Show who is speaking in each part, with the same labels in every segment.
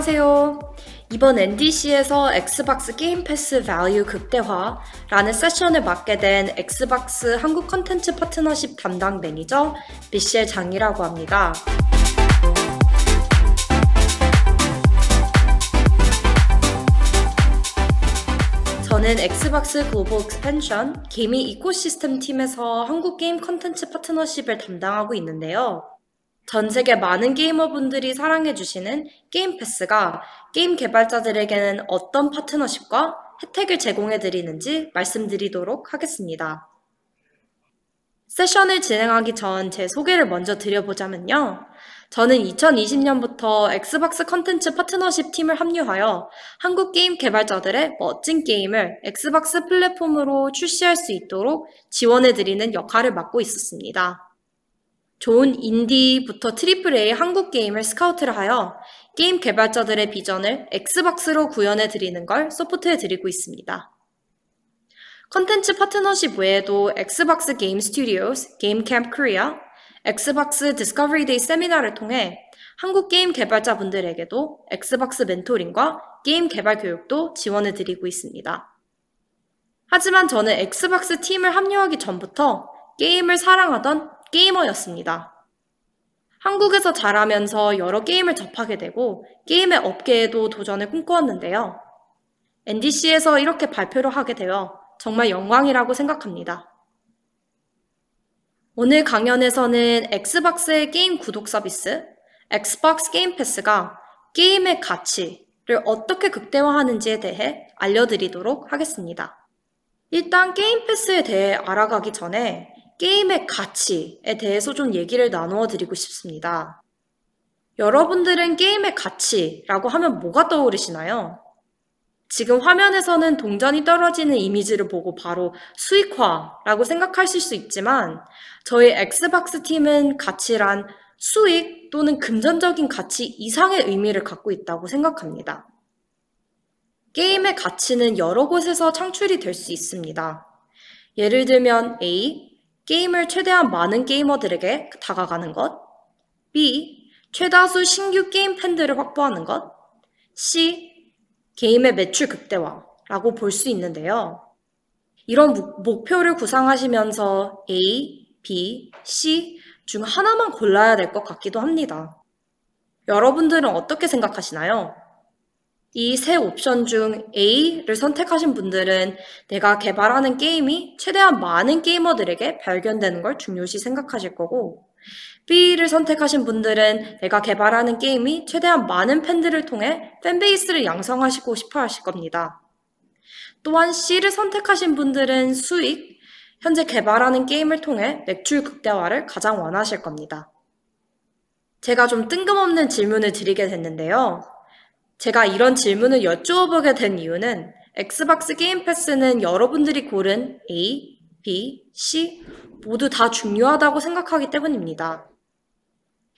Speaker 1: 안녕하세요. 이번 NDC에서 엑스박스 게임 패스 value 극대화라는 세션을 맡게 된 엑스박스 한국 컨텐츠 파트너십 담당 매니저 미셸 장이라고 합니다. 저는 엑스박스 글로벌 익스펜션 게이밍 이코시스템 팀에서 한국 게임 컨텐츠 파트너십을 담당하고 있는데요. 전 세계 많은 게이머분들이 사랑해주시는 게임 패스가 게임 개발자들에게는 어떤 파트너십과 혜택을 제공해드리는지 말씀드리도록 하겠습니다. 세션을 진행하기 전 제 소개를 먼저 드려보자면요. 저는 2020년부터 엑스박스 컨텐츠 파트너십 팀을 합류하여 한국 게임 개발자들의 멋진 게임을 엑스박스 플랫폼으로 출시할 수 있도록 지원해드리는 역할을 맡고 있었습니다. 좋은 인디부터 트리플 A 한국 게임을 스카우트를 하여 게임 개발자들의 비전을 엑스박스로 구현해 드리는 걸소프트해 드리고 있습니다. 컨텐츠 파트너십 외에도 엑스박스 게임 스튜디오스, 게임 캠프 코리아, 엑스박스 디스커버리 데이 세미나를 통해 한국 게임 개발자분들에게도 엑스박스 멘토링과 게임 개발 교육도 지원해 드리고 있습니다. 하지만 저는 엑스박스 팀을 합류하기 전부터 게임을 사랑하던 게이머였습니다. 한국에서 자라면서 여러 게임을 접하게 되고 게임의 업계에도 도전을 꿈꾸었는데요. NDC에서 이렇게 발표를 하게 되어 정말 영광이라고 생각합니다. 오늘 강연에서는 엑스박스의 게임 구독 서비스, 엑스박스 게임 패스가 게임의 가치를 어떻게 극대화하는지에 대해 알려드리도록 하겠습니다. 일단 게임 패스에 대해 알아가기 전에 게임의 가치에 대해서 좀 얘기를 나누어 드리고 싶습니다. 여러분들은 게임의 가치라고 하면 뭐가 떠오르시나요? 지금 화면에서는 동전이 떨어지는 이미지를 보고 바로 수익화라고 생각하실 수 있지만 저희 엑스박스 팀은 가치란 수익 또는 금전적인 가치 이상의 의미를 갖고 있다고 생각합니다. 게임의 가치는 여러 곳에서 창출이 될 수 있습니다. 예를 들면 A, 게임을 최대한 많은 게이머들에게 다가가는 것. B. 최다수 신규 게임 팬들을 확보하는 것. C. 게임의 매출 극대화라고 볼 수 있는데요. 이런 목표를 구상하시면서 A, B, C 중 하나만 골라야 될 것 같기도 합니다. 여러분들은 어떻게 생각하시나요? 이세 옵션 중 A를 선택하신 분들은 내가 개발하는 게임이 최대한 많은 게이머들에게 발견되는 걸 중요시 생각하실 거고, B를 선택하신 분들은 내가 개발하는 게임이 최대한 많은 팬들을 통해 팬베이스를 양성하시고 싶어 하실 겁니다. 또한 C를 선택하신 분들은 수익, 현재 개발하는 게임을 통해 매출 극대화를 가장 원하실 겁니다. 제가 좀 뜬금없는 질문을 드리게 됐는데요. 제가 이런 질문을 여쭈어보게 된 이유는 엑스박스 게임 패스는 여러분들이 고른 A, B, C 모두 다 중요하다고 생각하기 때문입니다.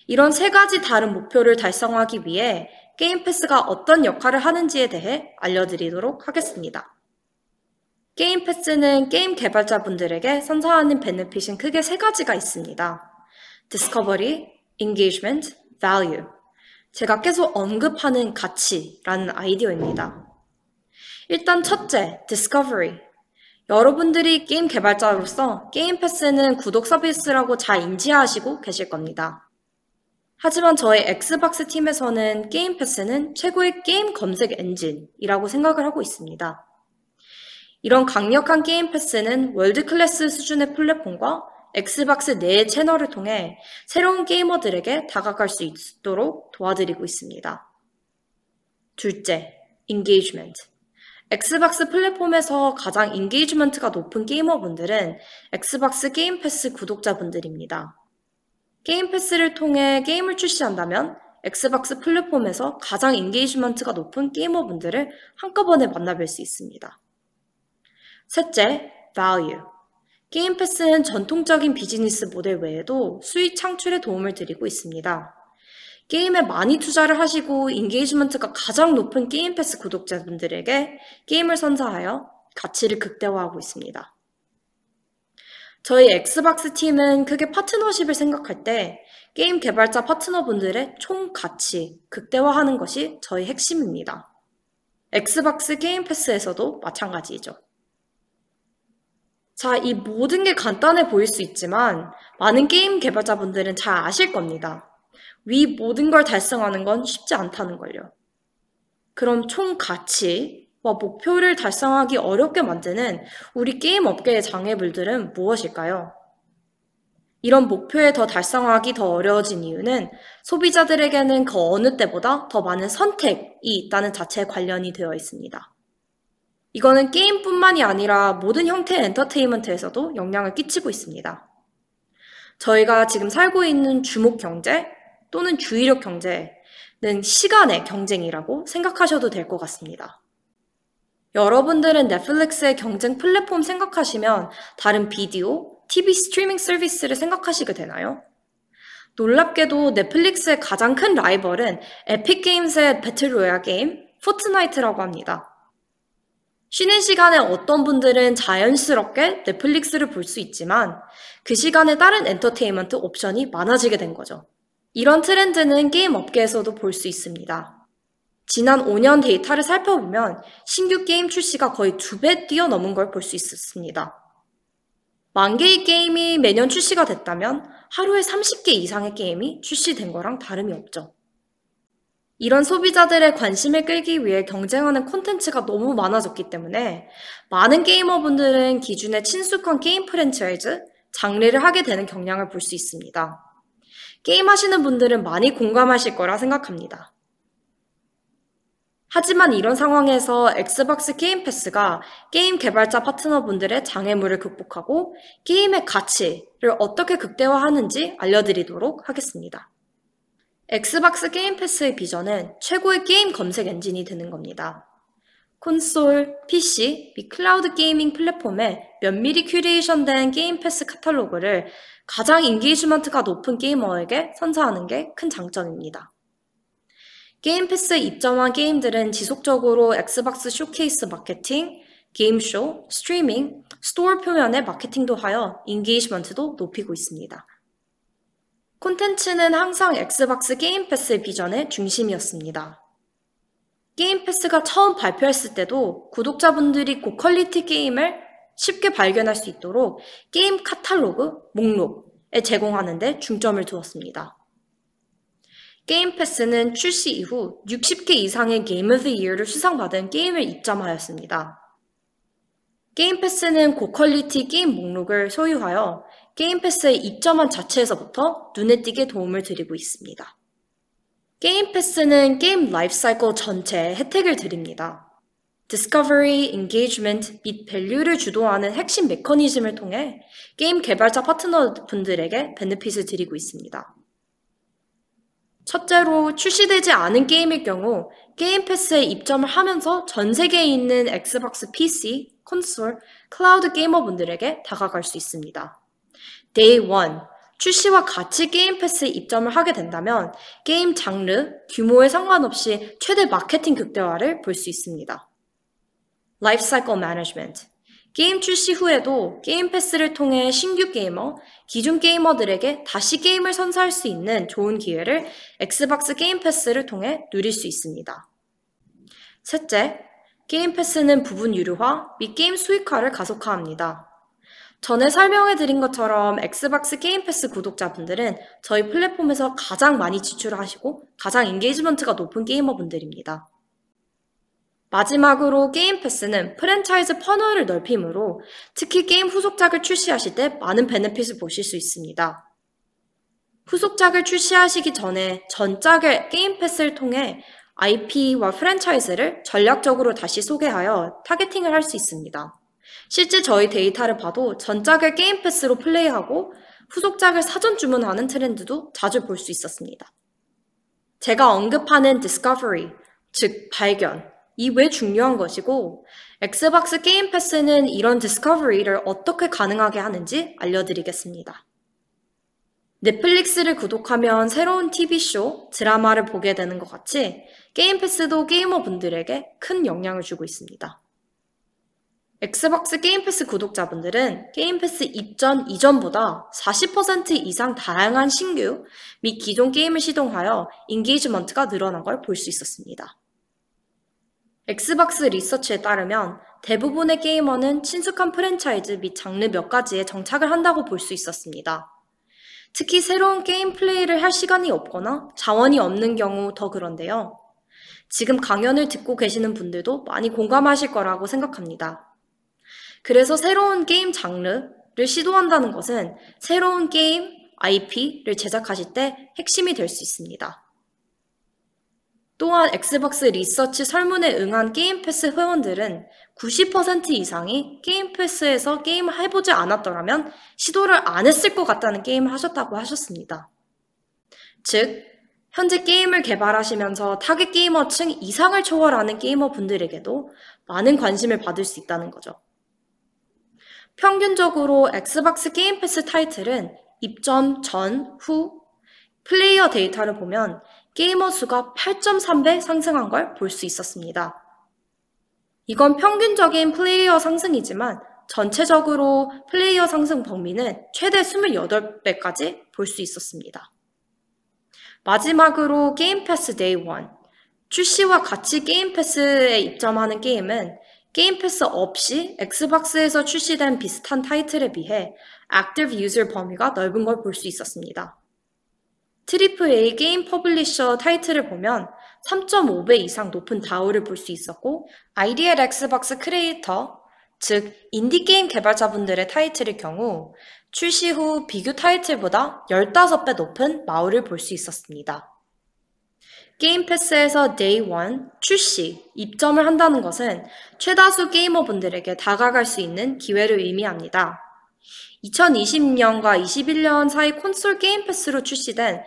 Speaker 1: 이런 세 가지 다른 목표를 달성하기 위해 게임 패스가 어떤 역할을 하는지에 대해 알려드리도록 하겠습니다. 게임 패스는 게임 개발자분들에게 선사하는 베네핏은 크게 세 가지가 있습니다. 디스커버리, engagement, value. 제가 계속 언급하는 가치라는 아이디어입니다. 일단 첫째, discovery. 여러분들이 게임 개발자로서 게임 패스는 구독 서비스라고 잘 인지하시고 계실 겁니다. 하지만 저희 엑스박스 팀에서는 게임 패스는 최고의 게임 검색 엔진이라고 생각을 하고 있습니다. 이런 강력한 게임 패스는 월드 클래스 수준의 플랫폼과 엑스박스 내의 네 채널을 통해 새로운 게이머들에게 다가갈 수 있도록 도와드리고 있습니다. 둘째, 인게이지먼트. 엑스박스 플랫폼에서 가장 인게이지먼트가 높은 게이머분들은 엑스박스 게임 패스 구독자분들입니다. 게임 패스를 통해 게임을 출시한다면 엑스박스 플랫폼에서 가장 인게이지먼트가 높은 게이머분들을 한꺼번에 만나뵐 수 있습니다. 셋째, value. 게임패스는 전통적인 비즈니스 모델 외에도 수익 창출에 도움을 드리고 있습니다. 게임에 많이 투자를 하시고 인게이지먼트가 가장 높은 게임패스 구독자분들에게 게임을 선사하여 가치를 극대화하고 있습니다. 저희 엑스박스 팀은 크게 파트너십을 생각할 때 게임 개발자 파트너분들의 총 가치 극대화하는 것이 저희 핵심입니다. 엑스박스 게임 패스에서도 마찬가지이죠. 자, 이 모든 게 간단해 보일 수 있지만 많은 게임 개발자분들은 잘 아실 겁니다. 위 모든 걸 달성하는 건 쉽지 않다는 걸요. 그럼 총 가치와 뭐 목표를 달성하기 어렵게 만드는 우리 게임 업계의 장애물들은 무엇일까요? 이런 목표에 더 달성하기 더 어려워진 이유는 소비자들에게는 그 어느 때보다 더 많은 선택이 있다는 자체에 관련이 되어 있습니다. 이거는 게임뿐만이 아니라 모든 형태의 엔터테인먼트에서도 영향을 끼치고 있습니다. 저희가 지금 살고 있는 주목 경제 또는 주의력 경제는 시간의 경쟁이라고 생각하셔도 될 것 같습니다. 여러분들은 넷플릭스의 경쟁 플랫폼 생각하시면 다른 비디오, TV 스트리밍 서비스를 생각하시게 되나요? 놀랍게도 넷플릭스의 가장 큰 라이벌은 에픽게임스의 배틀로얄 게임 포트나이트라고 합니다. 쉬는 시간에 어떤 분들은 자연스럽게 넷플릭스를 볼 수 있지만 그 시간에 다른 엔터테인먼트 옵션이 많아지게 된 거죠. 이런 트렌드는 게임 업계에서도 볼 수 있습니다. 지난 5년 데이터를 살펴보면 신규 게임 출시가 거의 두 배 뛰어넘은 걸 볼 수 있었습니다. 만 개의 게임이 매년 출시가 됐다면 하루에 30개 이상의 게임이 출시된 거랑 다름이 없죠. 이런 소비자들의 관심을 끌기 위해 경쟁하는 콘텐츠가 너무 많아졌기 때문에 많은 게이머분들은 기준에 친숙한 게임 프랜차이즈, 장르를 하게 되는 경향을 볼 수 있습니다. 게임하시는 분들은 많이 공감하실 거라 생각합니다. 하지만 이런 상황에서 엑스박스 게임 패스가 게임 개발자 파트너분들의 장애물을 극복하고 게임의 가치를 어떻게 극대화하는지 알려드리도록 하겠습니다. 엑스박스 게임 패스의 비전은 최고의 게임 검색 엔진이 되는 겁니다. 콘솔, PC 및 클라우드 게이밍 플랫폼에 면밀히 큐레이션된 게임 패스 카탈로그를 가장 인게이지먼트가 높은 게이머에게 선사하는 게 큰 장점입니다. 게임 패스에 입점한 게임들은 지속적으로 엑스박스 쇼케이스 마케팅, 게임쇼, 스트리밍, 스토어 표면의 마케팅도 하여 인게이지먼트도 높이고 있습니다. 콘텐츠는 항상 엑스박스 게임 패스의 비전의 중심이었습니다. 게임 패스가 처음 발표했을 때도 구독자분들이 고퀄리티 그 게임을 쉽게 발견할 수 있도록 게임 카탈로그, 목록에 제공하는 데 중점을 두었습니다. 게임 패스는 출시 이후 60개 이상의 게임 m e 이 f 를 수상받은 게임을 입점하였습니다. 게임 패스는 고퀄리티 그 게임 목록을 소유하여 게임 패스의 입점원 자체에서부터 눈에 띄게 도움을 드리고 있습니다. 게임 패스는 게임 라이프사이클 전체에 혜택을 드립니다. 디스커버리, 엔게이지먼트 및 밸류를 주도하는 핵심 메커니즘을 통해 게임 개발자 파트너분들에게 베네핏을 드리고 있습니다. 첫째로 출시되지 않은 게임일 경우 게임 패스에 입점을 하면서 전 세계에 있는 엑스박스 PC, 콘솔, 클라우드 게이머분들에게 다가갈 수 있습니다. Day 1. 출시와 같이 게임 패스 입점을 하게 된다면 게임 장르, 규모에 상관없이 최대 마케팅 극대화를 볼 수 있습니다. Life Cycle Management. 게임 출시 후에도 게임 패스를 통해 신규 게이머, 기존 게이머들에게 다시 게임을 선사할 수 있는 좋은 기회를 엑스박스 게임 패스를 통해 누릴 수 있습니다. 셋째, 게임 패스는 부분 유료화 및 게임 수익화를 가속화합니다. 전에 설명해드린 것처럼 엑스박스 게임 패스 구독자분들은 저희 플랫폼에서 가장 많이 지출하시고 가장 인게이지먼트가 높은 게이머분들입니다. 마지막으로 게임 패스는 프랜차이즈 퍼널을 넓힘으로 특히 게임 후속작을 출시하실 때 많은 베네핏을 보실 수 있습니다. 후속작을 출시하시기 전에 전작의 게임 패스를 통해 IP와 프랜차이즈를 전략적으로 다시 소개하여 타겟팅을 할 수 있습니다. 실제 저희 데이터를 봐도 전작을 게임 패스로 플레이하고 후속작을 사전 주문하는 트렌드도 자주 볼 수 있었습니다. 제가 언급하는 discovery, 즉 발견, 이 왜 중요한 것이고 엑스박스 게임 패스는 이런 디스커버리를 어떻게 가능하게 하는지 알려드리겠습니다. 넷플릭스를 구독하면 새로운 TV쇼, 드라마를 보게 되는 것 같이 게임 패스도 게이머 분들에게 큰 영향을 주고 있습니다. 엑스박스 게임 패스 구독자분들은 게임 패스 입전 이전보다 40% 이상 다양한 신규 및 기존 게임을 시동하여 인게이지먼트가 늘어난 걸 볼 수 있었습니다. 엑스박스 리서치에 따르면 대부분의 게이머는 친숙한 프랜차이즈 및 장르 몇 가지에 정착을 한다고 볼 수 있었습니다. 특히 새로운 게임 플레이를 할 시간이 없거나 자원이 없는 경우 더 그런데요. 지금 강연을 듣고 계시는 분들도 많이 공감하실 거라고 생각합니다. 그래서 새로운 게임 장르를 시도한다는 것은 새로운 게임 IP를 제작하실 때 핵심이 될 수 있습니다. 또한 엑스박스 리서치 설문에 응한 게임패스 회원들은 90% 이상이 게임패스에서 게임을 해보지 않았더라면 시도를 안 했을 것 같다는 게임을 하셨다고 하셨습니다. 즉, 현재 게임을 개발하시면서 타겟 게이머층 이상을 초월하는 게이머분들에게도 많은 관심을 받을 수 있다는 거죠. 평균적으로 엑스박스 게임 패스 타이틀은 입점 전, 후 플레이어 데이터를 보면 게이머 수가 8.3배 상승한 걸 볼 수 있었습니다. 이건 평균적인 플레이어 상승이지만 전체적으로 플레이어 상승 범위는 최대 28배까지 볼 수 있었습니다. 마지막으로 게임 패스 데이 1. 출시와 같이 게임 패스에 입점하는 게임은 게임 패스 없이 엑스박스에서 출시된 비슷한 타이틀에 비해 Active 범위가 넓은 걸 볼 수 있었습니다. AAA 게임 퍼블리셔 타이틀을 보면 3.5배 이상 높은 다우를 볼 수 있었고 아이디 l 엑스박스 크리에이터, 즉 인디게임 개발자분들의 타이틀일 경우 출시 후 비교 타이틀보다 15배 높은 마우를 볼 수 있었습니다. 게임 패스에서 Day 1 출시, 입점을 한다는 것은 최다수 게이머분들에게 다가갈 수 있는 기회를 의미합니다. 2020년과 21년 사이 콘솔 게임 패스로 출시된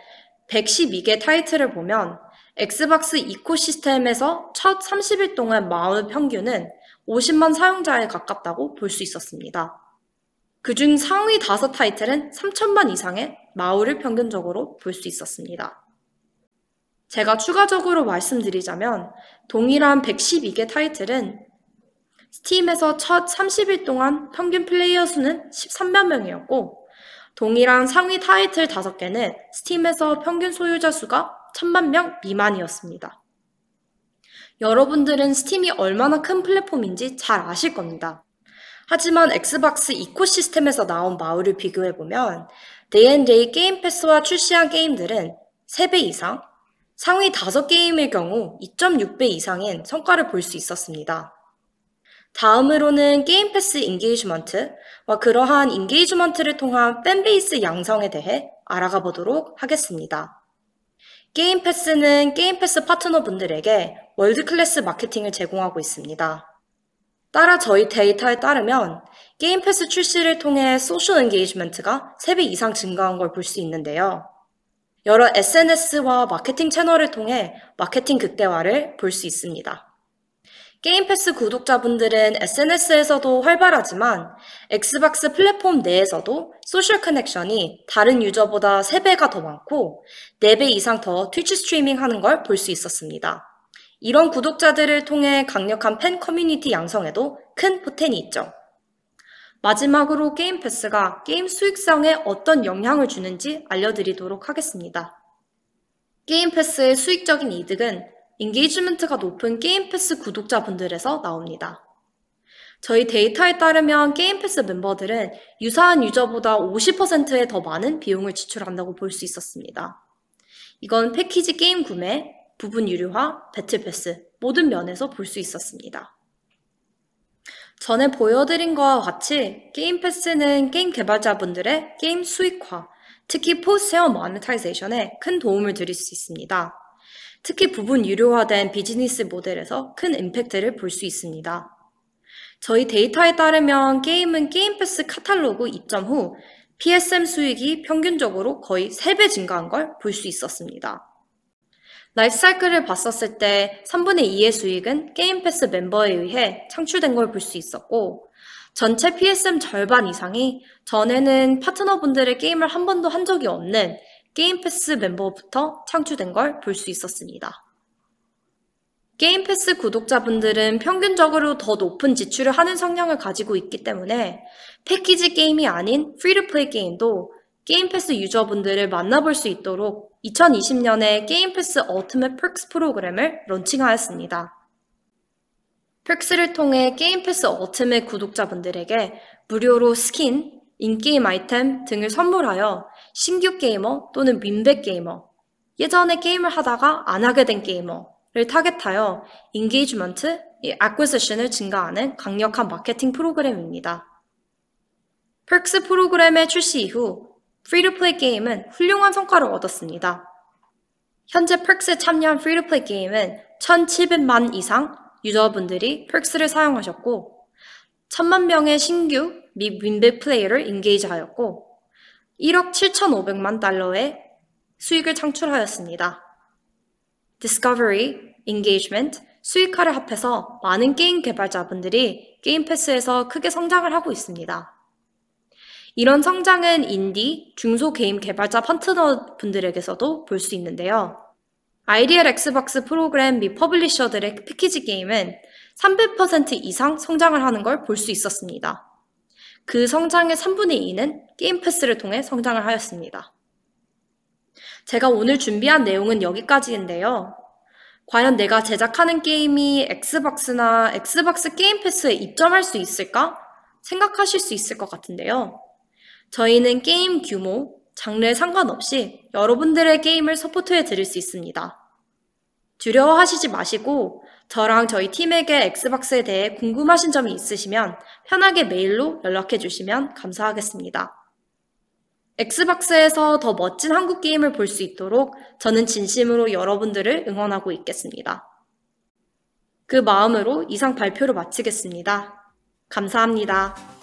Speaker 1: 112개 타이틀을 보면 엑스박스 이코시스템에서 첫 30일 동안 마을 평균은 50만 사용자에 가깝다고 볼 수 있었습니다. 그 중 상위 5 타이틀은 3천만 이상의 마을을 평균적으로 볼 수 있었습니다. 제가 추가적으로 말씀드리자면 동일한 112개 타이틀은 스팀에서 첫 30일 동안 평균 플레이어 수는 13만 명이었고 동일한 상위 타이틀 5개는 스팀에서 평균 소유자 수가 1 0 0 0만명 미만이었습니다. 여러분들은 스팀이 얼마나 큰 플랫폼인지 잘 아실 겁니다. 하지만 엑스박스 이코시스템에서 나온 마을을 비교해보면 데이앤데이 게임 패스와 출시한 게임들은 3배 이상, 상위 5게임의 경우 2.6배 이상인 성과를 볼 수 있었습니다. 다음으로는 게임 패스 인게이지먼트와 그러한 인게이지먼트를 통한 팬베이스 양성에 대해 알아가 보도록 하겠습니다. 게임 패스는 게임 패스 파트너분들에게 월드 클래스 마케팅을 제공하고 있습니다. 따라 저희 데이터에 따르면 게임 패스 출시를 통해 소셜 인게이지먼트가 3배 이상 증가한 걸 볼 수 있는데요. 여러 SNS와 마케팅 채널을 통해 마케팅 극대화를 볼 수 있습니다. 게임패스 구독자분들은 SNS에서도 활발하지만 엑스박스 플랫폼 내에서도 소셜 커넥션이 다른 유저보다 3배가 더 많고 4배 이상 더 트위치 스트리밍 하는 걸 볼 수 있었습니다. 이런 구독자들을 통해 강력한 팬 커뮤니티 양성에도 큰 포텐이 있죠. 마지막으로 게임 패스가 게임 수익성에 어떤 영향을 주는지 알려드리도록 하겠습니다. 게임 패스의 수익적인 이득은 인게이지먼트가 높은 게임 패스 구독자분들에서 나옵니다. 저희 데이터에 따르면 게임 패스 멤버들은 유사한 유저보다 50%에 더 많은 비용을 지출한다고 볼 수 있었습니다. 이건 패키지 게임 구매, 부분 유료화, 배틀 패스 모든 면에서 볼 수 있었습니다. 전에 보여드린 것과 같이 게임 패스는 게임 개발자분들의 게임 수익화, 특히 포스웨어 마네타이제이션에 큰 도움을 드릴 수 있습니다. 특히 부분 유료화된 비즈니스 모델에서 큰 임팩트를 볼 수 있습니다. 저희 데이터에 따르면 게임은 게임 패스 카탈로그 입점 후 PSM 수익이 평균적으로 거의 3배 증가한 걸 볼 수 있었습니다. 라이프 사이클을 봤었을 때 3분의 2의 수익은 게임 패스 멤버에 의해 창출된 걸 볼 수 있었고, 전체 PSM 절반 이상이 전에는 파트너분들의 게임을 한 번도 한 적이 없는 게임 패스 멤버부터 창출된 걸 볼 수 있었습니다. 게임 패스 구독자분들은 평균적으로 더 높은 지출을 하는 성향을 가지고 있기 때문에 패키지 게임이 아닌 프리르플레이 게임도 게임 패스 유저분들을 만나볼 수 있도록 2020년에 게임 패스 어트맷 펄스 프로그램을 런칭하였습니다. 펄스를 통해 게임 패스 어트맷 구독자분들에게 무료로 스킨, 인게임 아이템 등을 선물하여 신규 게이머 또는 민백 게이머, 예전에 게임을 하다가 안 하게 된 게이머를 타겟하여 인게이지먼트, 아쿠세션을 예, 증가하는 강력한 마케팅 프로그램입니다. 펄스 프로그램의 출시 이후 프리투플레이 게임은 훌륭한 성과를 얻었습니다. 현재 펄스에 참여한 프리투플레이 게임은 1,700만 이상 유저분들이 펄스를 사용하셨고 1 0 0 0만 명의 신규 및 윈배 플레이를 인게이지하였고 1억 7,500만 달러의 수익을 창출하였습니다. Discovery, Engagement, 수익화를 합해서 많은 게임 개발자분들이 게임 패스에서 크게 성장을 하고 있습니다. 이런 성장은 인디, 중소게임 개발자 파트너 분들에게서도 볼 수 있는데요. 아이디얼 엑스박스 프로그램 및 퍼블리셔들의 패키지 게임은 300% 이상 성장을 하는 걸 볼 수 있었습니다. 그 성장의 3분의 2는 게임 패스를 통해 성장을 하였습니다. 제가 오늘 준비한 내용은 여기까지인데요. 과연 내가 제작하는 게임이 엑스박스나 엑스박스 게임 패스에 입점할 수 있을까? 생각하실 수 있을 것 같은데요. 저희는 게임 규모, 장르에 상관없이 여러분들의 게임을 서포트해 드릴 수 있습니다. 두려워하시지 마시고 저랑 저희 팀에게 엑스박스에 대해 궁금하신 점이 있으시면 편하게 메일로 연락해 주시면 감사하겠습니다. 엑스박스에서 더 멋진 한국 게임을 볼 수 있도록 저는 진심으로 여러분들을 응원하고 있겠습니다. 그 마음으로 이상 발표를 마치겠습니다. 감사합니다.